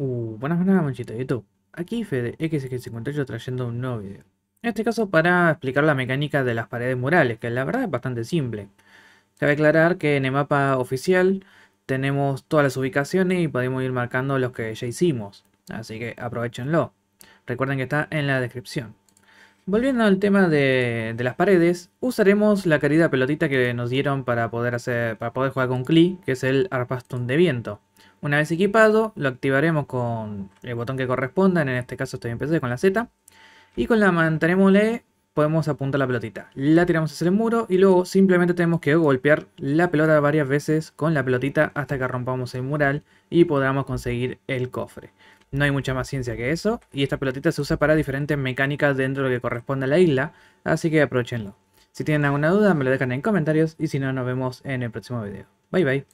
Uh, buenas, buenas, manchitas de YouTube. Aquí xx 58 trayendo un nuevo video. En este caso para explicar la mecánica de las paredes murales, que la verdad es bastante simple. Cabe aclarar que en el mapa oficial tenemos todas las ubicaciones y podemos ir marcando los que ya hicimos. Así que aprovechenlo. Recuerden que está en la descripción. Volviendo al tema de, las paredes, usaremos la querida pelotita que nos dieron para poder, hacer, para poder jugar con Klee, que es el Arpastum de viento. Una vez equipado, lo activaremos con el botón que corresponda, en este caso estoy en PC con la Z, y con la mantenémosle podemos apuntar la pelotita. La tiramos hacia el muro y luego simplemente tenemos que golpear la pelota varias veces con la pelotita hasta que rompamos el mural y podamos conseguir el cofre. No hay mucha más ciencia que eso y esta pelotita se usa para diferentes mecánicas dentro de lo que corresponde a la isla, así que aprovechenlo. Si tienen alguna duda me lo dejan en comentarios y si no nos vemos en el próximo video. Bye bye.